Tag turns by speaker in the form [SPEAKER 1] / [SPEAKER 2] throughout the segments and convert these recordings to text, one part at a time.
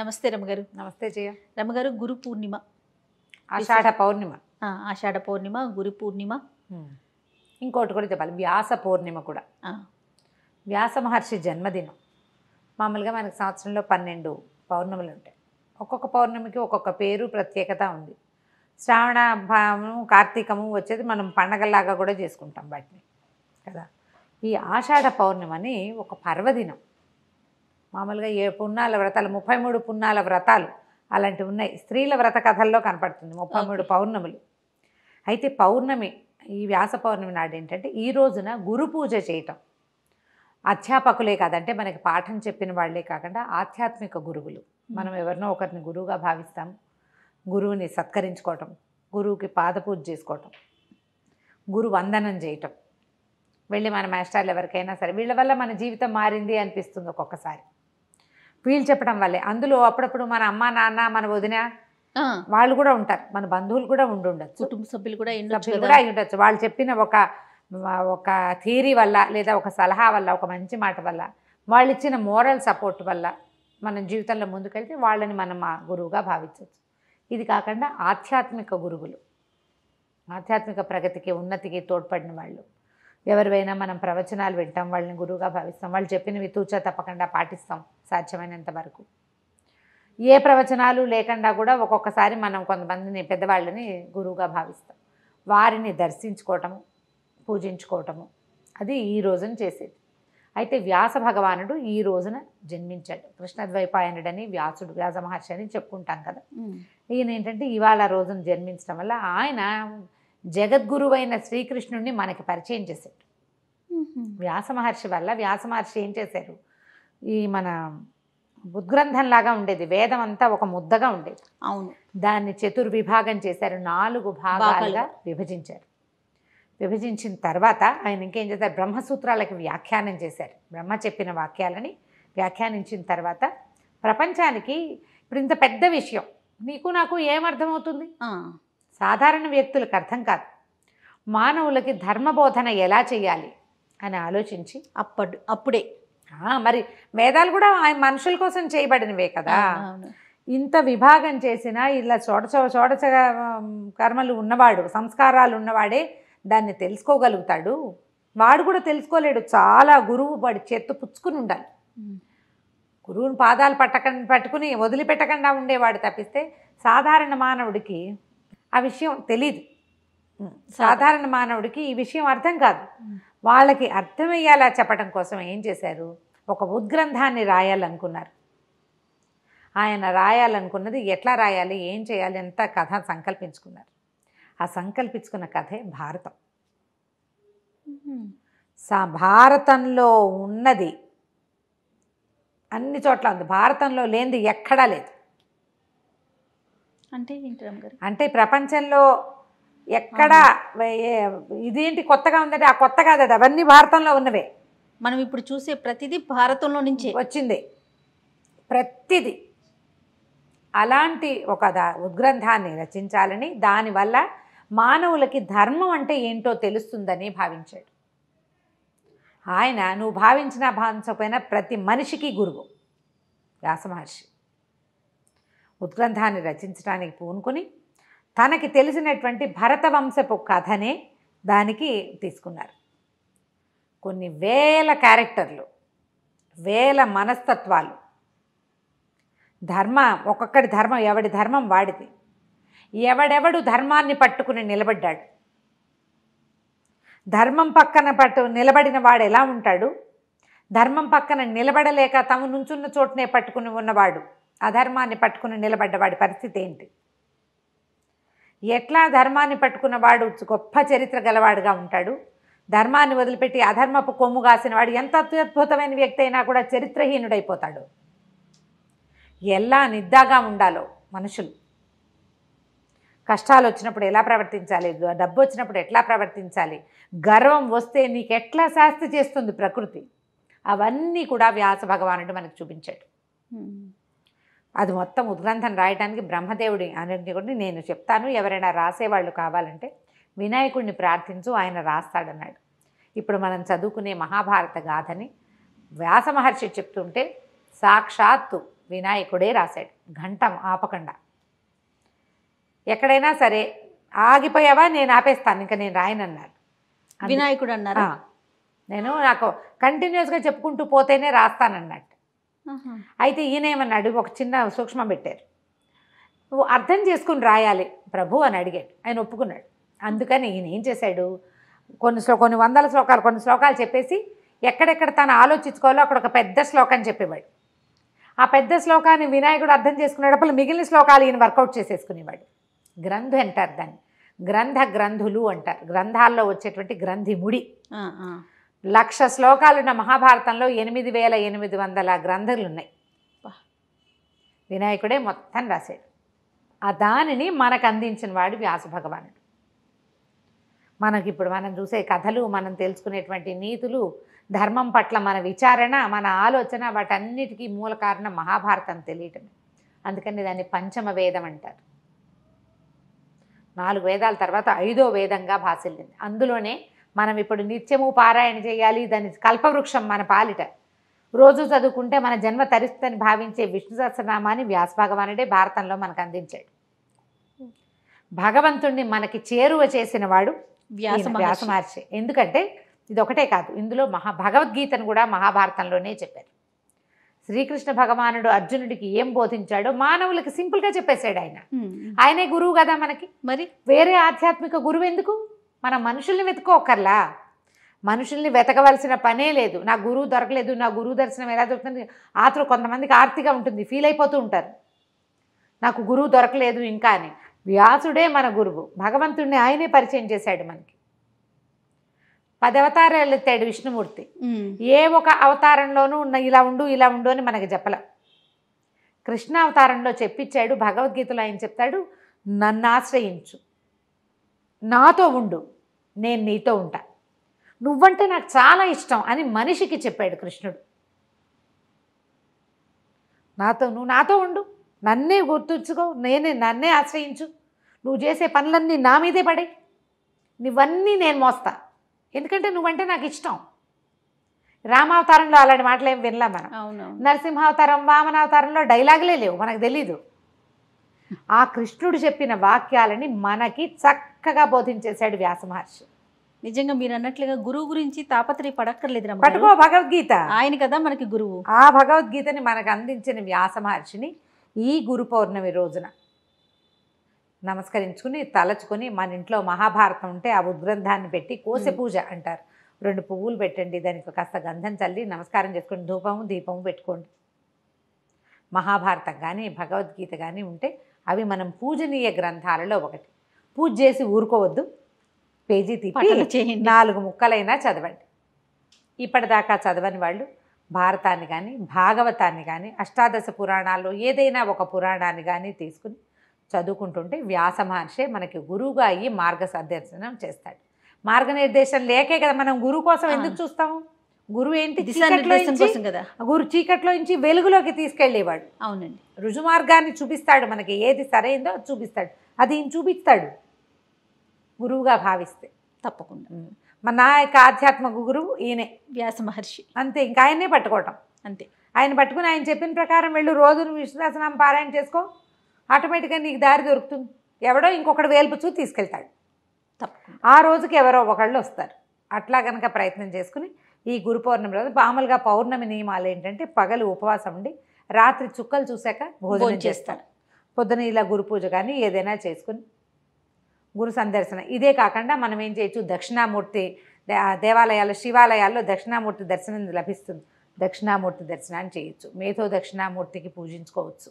[SPEAKER 1] నమస్తే రమ్మగారు నమస్తే జయ రమ్మగారు గురు పూర్ణిమ
[SPEAKER 2] ఆషాఢ పౌర్ణిమ
[SPEAKER 1] ఆషాఢ పౌర్ణిమ గురు పూర్ణిమ ఇంకోటి కూడా చెప్పాలి వ్యాస పౌర్ణిమ కూడా వ్యాస మహర్షి జన్మదినం మామూలుగా మనకి సంవత్సరంలో పన్నెండు పౌర్ణములు ఉంటాయి ఒక్కొక్క పౌర్ణమికి ఒక్కొక్క పేరు ప్రత్యేకత ఉంది శ్రావణ కార్తీకము వచ్చేది మనం పండగలాగా కూడా చేసుకుంటాం వాటిని కదా ఈ ఆషాఢ పౌర్ణిమని ఒక పర్వదినం మామూలుగా ఏ పున్నాల వ్రతాలు ముప్పై మూడు పున్నాల వ్రతాలు అలాంటివి ఉన్నాయి స్త్రీల వ్రత కథల్లో కనపడుతుంది ముప్పై మూడు పౌర్ణములు అయితే పౌర్ణమి ఈ వ్యాస పౌర్ణమి నాడు ఏంటంటే ఈ రోజున గురు పూజ చేయటం అధ్యాపకులే కాదంటే మనకి పాఠం చెప్పిన వాళ్లే కాకుండా ఆధ్యాత్మిక గురువులు మనం ఎవరినో ఒకరిని గురువుగా భావిస్తాం గురువుని సత్కరించుకోవటం గురువుకి పాదపూజ చేసుకోవటం గురు వందనం చేయటం వెళ్ళి మన మాస్టర్లు ఎవరికైనా సరే వీళ్ళ వల్ల మన జీవితం మారింది అనిపిస్తుంది ఒక్కొక్కసారి వీళ్ళు చెప్పడం వల్లే అందులో అప్పుడప్పుడు మన అమ్మ నాన్న మన వదిన వాళ్ళు కూడా ఉంటారు మన బంధువులు కూడా ఉండదు కుటుంబ సభ్యులు కూడా సభ్యులు కూడా అయి ఉండొచ్చు వాళ్ళు చెప్పిన ఒక ఒక థియరీ వల్ల లేదా ఒక సలహా వల్ల ఒక మంచి మాట వల్ల వాళ్ళు ఇచ్చిన మోరల్ సపోర్ట్ వల్ల మన జీవితంలో ముందుకెళ్తే వాళ్ళని మనం మా గురువుగా భావించవచ్చు ఇది కాకుండా ఆధ్యాత్మిక గురువులు ఆధ్యాత్మిక ప్రగతికి ఉన్నతికి తోడ్పడిన వాళ్ళు ఎవరివైనా మనం ప్రవచనాలు వింటాం వాళ్ళని గురువుగా భావిస్తాం వాళ్ళు చెప్పినవి తూచా తప్పకుండా పాటిస్తాం సాధ్యమైనంత వరకు ఏ ప్రవచనాలు లేకుండా కూడా ఒక్కొక్కసారి మనం కొంతమందిని పెద్దవాళ్ళని గురువుగా భావిస్తాం వారిని దర్శించుకోవటము పూజించుకోవటము అది ఈ రోజున చేసేది అయితే వ్యాస భగవానుడు ఈ రోజున జన్మించాడు కృష్ణద్వైపాయనుడని వ్యాసుడు వ్యాస మహర్షి అని చెప్పుకుంటాం కదా ఈయన ఏంటంటే ఇవాళ రోజున జన్మించడం వల్ల ఆయన జగద్గురువైన శ్రీకృష్ణుడిని మనకి పరిచయం చేశాడు వ్యాస మహర్షి వల్ల వ్యాస మహర్షి ఏం చేశారు ఈ మన ఉద్గ్రంథంలాగా ఉండేది వేదం అంతా ఒక ముద్దగా ఉండేది అవును దాన్ని చతుర్విభాగం చేశారు నాలుగు భాగాలుగా విభజించారు విభజించిన తర్వాత ఆయన ఇంకేం చేశారు బ్రహ్మసూత్రాలకి వ్యాఖ్యానం చేశారు బ్రహ్మ చెప్పిన వాక్యాలని వ్యాఖ్యానించిన తర్వాత ప్రపంచానికి ఇప్పుడు ఇంత పెద్ద విషయం నీకు నాకు ఏమర్థమవుతుంది సాధారణ వ్యక్తులకు అర్థం కాదు మానవులకి ధర్మబోధన ఎలా చేయాలి అని ఆలోచించి అప్పుడు అప్పుడే మరి వేదాలు కూడా ఆయన మనుషుల కోసం చేయబడినవే కదా ఇంత విభాగం చేసినా ఇలా చోడచ చోడచ కర్మలు ఉన్నవాడు సంస్కారాలు ఉన్నవాడే దాన్ని తెలుసుకోగలుగుతాడు వాడు కూడా తెలుసుకోలేడు చాలా గురువు వాడి చేత్తు పుచ్చుకుని ఉండాలి గురువుని పాదాలు పట్టక పట్టుకుని వదిలిపెట్టకుండా ఉండేవాడు తప్పిస్తే సాధారణ మానవుడికి ఆ విషయం తెలీదు సాధారణ మానవుడికి ఈ విషయం అర్థం కాదు వాళ్ళకి అర్థమయ్యేలా చెప్పడం కోసం ఏం చేశారు ఒక ఉద్గ్రంథాన్ని రాయాలనుకున్నారు ఆయన రాయాలనుకున్నది ఎట్లా రాయాలి ఏం చేయాలి అంత కథ సంకల్పించుకున్నారు ఆ సంకల్పించుకున్న కథే భారతం సా భారతంలో ఉన్నది అన్ని చోట్ల ఉంది భారతంలో లేనిది ఎక్కడా లేదు అంటే అంటే ప్రపంచంలో ఎక్కడ ఇదేంటి కొత్తగా ఉందంటే ఆ కొత్త కాదు అది అవన్నీ భారతంలో ఉన్నవే మనం ఇప్పుడు చూసే ప్రతిదీ భారతంలో నుంచి వచ్చింది ప్రతిదీ అలాంటి ఒక ఉద్గ్రంథాన్ని రచించాలని దానివల్ల మానవులకి ధర్మం అంటే ఏంటో తెలుస్తుందని భావించాడు ఆయన నువ్వు భావించినా భావించకపోయినా ప్రతి మనిషికి గురువు వ్యాసమహర్షి ఉద్గ్రంథాన్ని రచించడానికి పూనుకొని తనకి తెలిసినటువంటి భరతవంశపు కథనే దానికి తీసుకున్నారు కొన్ని వేల క్యారెక్టర్లు వేల మనస్తత్వాలు ధర్మ ఒక్కొక్కటి ధర్మం ఎవడి ధర్మం వాడిది ఎవడెవడు ధర్మాన్ని పట్టుకుని నిలబడ్డాడు ధర్మం పక్కన పట్టు నిలబడిన వాడు ఎలా ఉంటాడు ధర్మం పక్కన నిలబడలేక తమ నుంచున్న చోటునే పట్టుకుని ఉన్నవాడు అధర్మాన్ని పట్టుకుని నిలబడ్డవాడి పరిస్థితి ఏంటి ఎట్లా ధర్మాన్ని పట్టుకున్నవాడు గొప్ప చరిత్ర గలవాడుగా ఉంటాడు ధర్మాన్ని వదిలిపెట్టి అధర్మపు కొమ్ము కాసిన వాడు ఎంత అత్యద్భుతమైన వ్యక్తి అయినా కూడా చరిత్రహీనుడైపోతాడు ఎలా నిద్దాగా ఉండాలో మనుషులు కష్టాలు వచ్చినప్పుడు ఎలా ప్రవర్తించాలి డబ్బు వచ్చినప్పుడు ఎట్లా ప్రవర్తించాలి గర్వం వస్తే నీకు ఎట్లా శాస్తి చేస్తుంది ప్రకృతి అవన్నీ కూడా వ్యాస భగవానుడు మనకు చూపించాడు అది మొత్తం ఉద్గ్రంథం రాయడానికి బ్రహ్మదేవుడి అన్నింటినీ కూడా నేను చెప్తాను ఎవరైనా రాసేవాళ్ళు కావాలంటే వినాయకుడిని ప్రార్థించు ఆయన రాస్తాడన్నాడు ఇప్పుడు మనం చదువుకునే మహాభారత గాథని వ్యాస మహర్షి చెప్తుంటే సాక్షాత్తు వినాయకుడే రాశాడు ఘంటం ఆపకుండా ఎక్కడైనా సరే ఆగిపోయావా నేను ఆపేస్తాను ఇంకా నేను రాయనన్నాడు వినాయకుడు అన్నారా నేను నాకు కంటిన్యూస్గా చెప్పుకుంటూ పోతేనే రాస్తానన్నట్టు అయితే ఈయన ఏమన్నాడు ఒక చిన్న సూక్ష్మం పెట్టారు నువ్వు అర్థం చేసుకుని రాయాలి ప్రభు అని అడిగాడు ఆయన ఒప్పుకున్నాడు అందుకని ఈయన ఏం చేశాడు కొన్ని శ్లో కొన్ని వందల శ్లోకాలు కొన్ని శ్లోకాలు చెప్పేసి ఎక్కడెక్కడ తను ఆలోచించుకోవాలో అక్కడ ఒక పెద్ద శ్లోకాన్ని చెప్పేవాడు ఆ పెద్ద శ్లోకాన్ని వినాయకుడు అర్థం చేసుకునేటప్పుడు మిగిలిన శ్లోకాలు ఈయన వర్కౌట్ చేసేసుకునేవాడు గ్రంథు అంటారు దాన్ని గ్రంథ గ్రంథులు అంటారు గ్రంథాల్లో వచ్చేటువంటి గ్రంథి ముడి లక్ష శ్లోకాలున్న మహాభారతంలో ఎనిమిది వేల ఎనిమిది వందల గ్రంథాలు ఉన్నాయి వినాయకుడే మొత్తం రాశాడు ఆ దానిని మనకు అందించిన వాడు వ్యాస భగవానుడు మనకి ఇప్పుడు మనం చూసే కథలు మనం తెలుసుకునేటువంటి నీతులు ధర్మం పట్ల మన విచారణ మన ఆలోచన వాటన్నిటికీ మూల కారణం మహాభారతం తెలియటమే అందుకని దాన్ని పంచమ వేదం అంటారు నాలుగు వేదాల తర్వాత ఐదో వేదంగా భాసిల్లింది అందులోనే మనం ఇప్పుడు నిత్యము పారాయణ చేయాలి దాని కల్పవృక్షం మన పాలిట రోజు చదువుకుంటే మన జన్మ తరిస్తుందని భావించే విష్ణు సహస్రనామాన్ని వ్యాసభగవానుడే భారతంలో మనకు అందించాడు భగవంతుణ్ణి మనకి చేరువ చేసిన వాడు వ్యాస వ్యాసమహర్షి ఎందుకంటే ఇది ఒకటే కాదు ఇందులో మహా భగవద్గీతను కూడా మహాభారతంలోనే చెప్పారు శ్రీకృష్ణ భగవానుడు అర్జునుడికి ఏం బోధించాడో మానవులకి సింపుల్గా చెప్పేశాడు ఆయన ఆయనే గురువు కదా మనకి మరి వేరే ఆధ్యాత్మిక గురువు ఎందుకు మన మనుషుల్ని వెతుక్కోకర్లా మనుషుల్ని వెతకవలసిన పనే లేదు నా గురువు దొరకలేదు నా గురువు దర్శనం ఎలా దొరుకుతుంది ఆతలు కొంతమందికి ఆర్తిగా ఉంటుంది ఫీల్ అయిపోతూ ఉంటారు నాకు గురువు దొరకలేదు ఇంకా అని వ్యాసుడే మన గురువు భగవంతుడిని ఆయనే పరిచయం చేశాడు మనకి పది అవతారాలు ఎత్తాడు విష్ణుమూర్తి ఏ ఒక అవతారంలోనూ ఉన్న ఇలా ఉండు ఇలా ఉండు అని మనకి చెప్పల కృష్ణ అవతారంలో చెప్పించాడు భగవద్గీతలో ఆయన చెప్తాడు నన్ను ఆశ్రయించు నాతో ఉండు నేను నీతో ఉంటా నువ్వంటే నాకు చాలా ఇష్టం అని మనిషికి చెప్పాడు కృష్ణుడు నాతో నువ్వు నాతో ఉండు నన్నే గుర్తుంచుకో నేనే నన్నే ఆశ్రయించు నువ్వు చేసే పనులన్నీ నా మీదే పడే నువ్వన్నీ నేను మోస్తా ఎందుకంటే నువ్వంటే నాకు ఇష్టం రామావతారంలో అలాంటి మాటలు ఏం వినలా మనం నరసింహావతారం వామనావతారంలో డైలాగులే లేవు మనకు తెలీదు ఆ కృష్ణుడు చెప్పిన వాక్యాలని మనకి చక్కగా బోధించేశాడు వ్యాస మహర్షి నిజంగా మీరు అన్నట్లుగా గురువు గురించి తాపత్రయ పడక్కర్లేదు పట్టుకో భగవద్గీత ఆయన కదా మనకి గురువు ఆ భగవద్గీతని మనకు అందించిన వ్యాస మహర్షిని ఈ గురు పౌర్ణమి రోజున నమస్కరించుకుని తలచుకొని మన ఇంట్లో మహాభారతం ఉంటే ఆ ఉద్గ్రంథాన్ని పెట్టి కోసె పూజ అంటారు రెండు పువ్వులు పెట్టండి దానికి కాస్త గంధం చల్లి నమస్కారం చేసుకోండి ధూపము దీపము పెట్టుకోండి మహాభారతం కానీ భగవద్గీత కానీ ఉంటే అవి మనం పూజనీయ గ్రంథాలలో ఒకటి పూజ చేసి ఊరుకోవద్దు పేజీ తిప్పి నాలుగు ముక్కలైనా చదవండి ఇప్పటిదాకా చదవని వాళ్ళు భారతాన్ని కానీ భాగవతాన్ని కానీ అష్టాదశ పురాణాల్లో ఏదైనా ఒక పురాణాన్ని కానీ తీసుకుని చదువుకుంటుంటే వ్యాస మహర్షే మనకి గురువుగా అయ్యి మార్గ సందర్శనం చేస్తాడు మార్గనిర్దేశం లేకే కదా మనం గురువు కోసం ఎందుకు చూస్తాము గురువు ఏంటి కదా గురు చీకట్లో నుంచి వెలుగులోకి తీసుకెళ్ళేవాడు అవునండి రుజుమార్గాన్ని చూపిస్తాడు మనకి ఏది సరైందో చూపిస్తాడు అది చూపిస్తాడు గురువుగా భావిస్తే తప్పకుండా మా నా యొక్క ఆధ్యాత్మ గురువు ఈయనే వ్యాస మహర్షి అంతే ఇంకా ఆయనే పట్టుకోవటం అంతే ఆయన పట్టుకుని ఆయన చెప్పిన ప్రకారం వెళ్ళు రోజు నువ్వు విశ్వాసనామం పారాయణ చేసుకో ఆటోమేటిక్గా నీకు దారి దొరుకుతుంది ఎవడో ఇంకొకటి వేల్పుచూ తీసుకెళ్తాడు ఆ రోజుకి ఎవరో ఒకళ్ళు వస్తారు అట్లా కనుక ప్రయత్నం చేసుకుని ఈ గురు పౌర్ణమి రోజు మామూలుగా పౌర్ణమి నియమాలు ఏంటంటే పగలు ఉపవాసం ఉండి రాత్రి చుక్కలు చూశాక భోజనం చేస్తారు పొద్దున ఇలా గురు పూజ కానీ ఏదైనా చేసుకుని గురు సందర్శన ఇదే కాకుండా మనం ఏం చేయొచ్చు దక్షిణామూర్తి దేవాలయాల్లో శివాలయాల్లో దక్షిణామూర్తి దర్శనం లభిస్తుంది దక్షిణామూర్తి దర్శనాన్ని చేయొచ్చు మేధో దక్షిణామూర్తికి పూజించుకోవచ్చు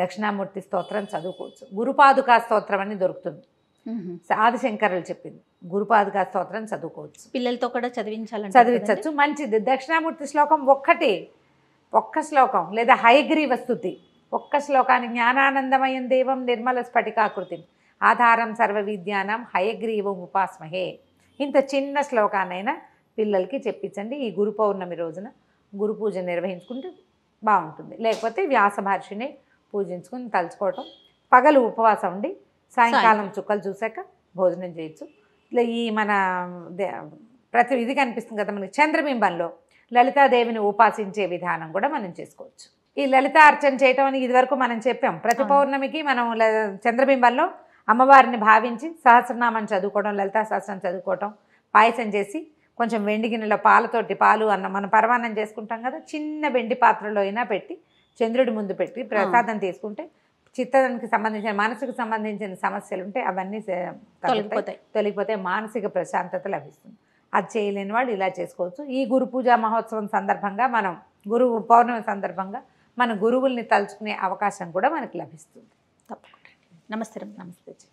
[SPEAKER 1] దక్షిణామూర్తి స్తోత్రం చదువుకోవచ్చు గురుపాదుకా స్తోత్రం అని దొరుకుతుంది ఆదిశంకరులు చెప్పింది గురుపాదుగా స్తోత్రం చదువుకోవచ్చు పిల్లలతో కూడా చదివించాలని చదివించవచ్చు మంచిది దక్షిణామూర్తి శ్లోకం ఒక్కటి ఒక్క శ్లోకం లేదా హైగ్రీవ స్థుతి ఒక్క శ్లోకాన్ని జ్ఞానానందమయం దేవం నిర్మల స్ఫటికాకృతి ఆధారం సర్వ విజ్ఞానం హయగ్రీవం ఉపాస్మహే ఇంత చిన్న శ్లోకానైనా పిల్లలకి చెప్పించండి ఈ గురు పౌర్ణమి రోజున గురు పూజ నిర్వహించుకుంటే బాగుంటుంది లేకపోతే వ్యాస మహర్షిని పూజించుకుని తలుచుకోవటం పగలు ఉపవాసం ఉండి సాయంకాలం చుక్కలు చూశాక భోజనం చేయొచ్చు ఇట్లా ఈ మన ప్రతి ఇది కనిపిస్తుంది కదా మనకి చంద్రబింబంలో లలితాదేవిని ఉపాసించే విధానం కూడా మనం చేసుకోవచ్చు ఈ లలిత అర్చన చేయటం అని ఇదివరకు మనం చెప్పాం ప్రతి పౌర్ణమికి మనం చంద్రబింబంలో అమ్మవారిని భావించి సహస్రనామం చదువుకోవడం లలితా సహస్రం చదువుకోవటం పాయసం చేసి కొంచెం వెండి గిన్నెలో పాలతోటి పాలు అన్న మనం పరమాన్నం చేసుకుంటాం కదా చిన్న వెండి పాత్రలో అయినా పెట్టి చంద్రుడి ముందు పెట్టి ప్రసాదం తీసుకుంటే చిత్తదానికి సంబంధించిన మనసుకు సంబంధించిన సమస్యలు ఉంటే అవన్నీ తొలగిపోతాయి తొలగిపోతే మానసిక ప్రశాంతత లభిస్తుంది అది చేయలేని వాళ్ళు ఇలా చేసుకోవచ్చు ఈ గురు పూజా మహోత్సవం సందర్భంగా మనం గురువు పౌర్ణమి సందర్భంగా మన గురువుల్ని తలుచుకునే అవకాశం కూడా మనకి లభిస్తుంది తప్పకుండా నమస్తే నమస్తే